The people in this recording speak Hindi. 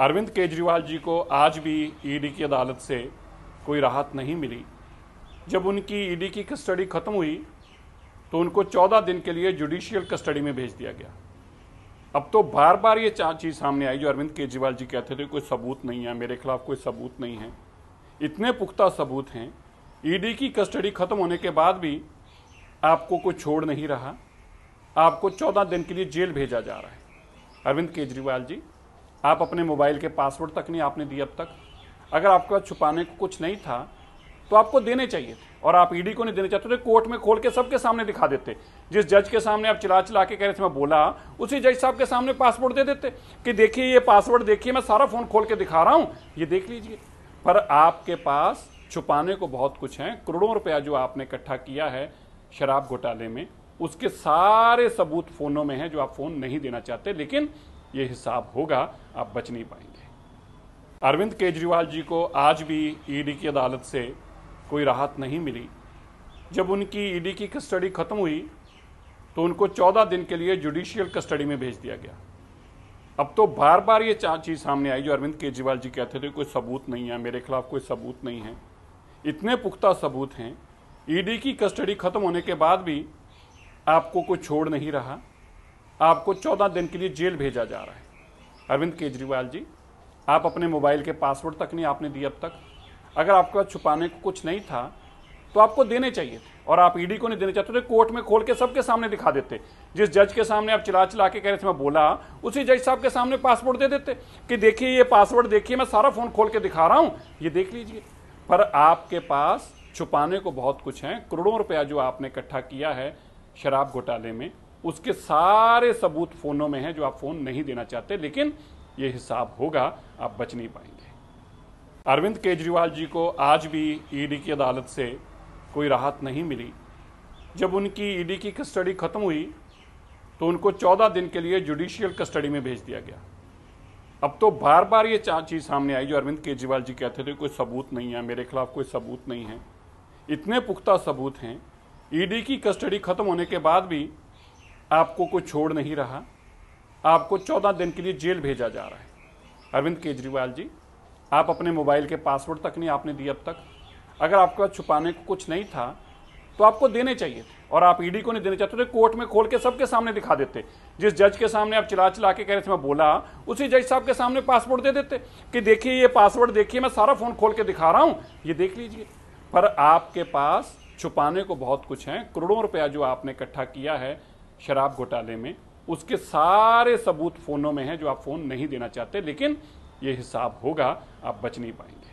अरविंद केजरीवाल जी को आज भी ईडी e की अदालत से कोई राहत नहीं मिली जब उनकी ईडी e की कस्टडी खत्म हुई तो उनको 14 दिन के लिए जुडिशियल कस्टडी में भेज दिया गया अब तो बार बार ये चीज़ सामने आई जो अरविंद केजरीवाल जी कहते थे कोई सबूत नहीं है मेरे खिलाफ कोई सबूत नहीं है इतने पुख्ता सबूत हैं ईडी e की कस्टडी खत्म होने के बाद भी आपको कोई छोड़ नहीं रहा आपको 14 दिन के लिए जेल भेजा जा रहा है अरविंद केजरीवाल जी आप अपने मोबाइल के पासवर्ड तक नहीं आपने दिए अब तक अगर आपके पास छुपाने को कुछ नहीं था तो आपको देने चाहिए थे और आप ईडी को नहीं देने चाहते थे कोर्ट में खोल के सबके सामने दिखा देते जिस जज के सामने आप चिला चिला के कह रहे थे मैं बोला उसी जज साहब के सामने पासवर्ड दे देते कि देखिए ये पासवर्ड देखिए मैं सारा फोन खोल के दिखा रहा हूं ये देख लीजिए पर आपके पास छुपाने को बहुत कुछ है करोड़ों रुपया जो आपने इकट्ठा किया है शराब घोटाले में उसके सारे सबूत फोनों में हैं जो आप फोन नहीं देना चाहते लेकिन ये हिसाब होगा आप बच नहीं पाएंगे अरविंद केजरीवाल जी को आज भी ईडी e की अदालत से कोई राहत नहीं मिली जब उनकी ईडी e की कस्टडी खत्म हुई तो उनको 14 दिन के लिए जुडिशियल कस्टडी में भेज दिया गया अब तो बार बार ये चीज़ सामने आई जो अरविंद केजरीवाल जी कहते थे कोई सबूत नहीं है मेरे खिलाफ कोई सबूत नहीं है इतने पुख्ता सबूत हैं ईडी e की कस्टडी खत्म होने के बाद भी आपको कोई छोड़ नहीं रहा आपको चौदह दिन के लिए जेल भेजा जा रहा है अरविंद केजरीवाल जी आप अपने मोबाइल के पासवर्ड तक नहीं आपने दिए अब तक अगर आपके पास छुपाने को कुछ नहीं था तो आपको देने चाहिए थे और आप ईडी को नहीं देने चाहते थे कोर्ट में खोल के सबके सामने दिखा देते जिस जज के सामने आप चिला चिला के कह रहे थे मैं बोला उसी जज साहब के सामने पासवर्ड दे देते कि देखिए ये पासवर्ड देखिए मैं सारा फोन खोल के दिखा रहा हूँ ये देख लीजिए पर आपके पास छुपाने को बहुत कुछ है करोड़ों रुपया जो आपने इकट्ठा किया है शराब घोटाले में उसके सारे सबूत फोनों में हैं जो आप फोन नहीं देना चाहते लेकिन ये हिसाब होगा आप बच नहीं पाएंगे अरविंद केजरीवाल जी को आज भी ईडी e की अदालत से कोई राहत नहीं मिली जब उनकी ईडी e की कस्टडी खत्म हुई तो उनको 14 दिन के लिए जुडिशियल कस्टडी में भेज दिया गया अब तो बार बार ये चीज़ सामने आई जो अरविंद केजरीवाल जी कहते थे कोई सबूत नहीं है मेरे खिलाफ कोई सबूत नहीं है इतने पुख्ता सबूत हैं ईडी की कस्टडी खत्म होने के बाद भी आपको कोई छोड़ नहीं रहा आपको चौदह दिन के लिए जेल भेजा जा रहा है अरविंद केजरीवाल जी आप अपने मोबाइल के पासवर्ड तक नहीं आपने दिए अब तक अगर आपके पास छुपाने को कुछ नहीं था तो आपको देने चाहिए थे और आप ईडी को नहीं देने चाहते तो कोर्ट में खोल के सबके सामने दिखा देते जिस जज के सामने आप चिला चिला के कह रहे थे मैं बोला उसी जज साहब के सामने पासवर्ड दे देते कि देखिए ये पासवर्ड देखिए मैं सारा फोन खोल के दिखा रहा हूं ये देख लीजिए पर आपके पास छुपाने को बहुत कुछ है करोड़ों रुपया जो आपने इकट्ठा किया है शराब घोटाले में उसके सारे सबूत फोनों में है जो आप फोन नहीं देना चाहते लेकिन ये हिसाब होगा आप बच नहीं पाएंगे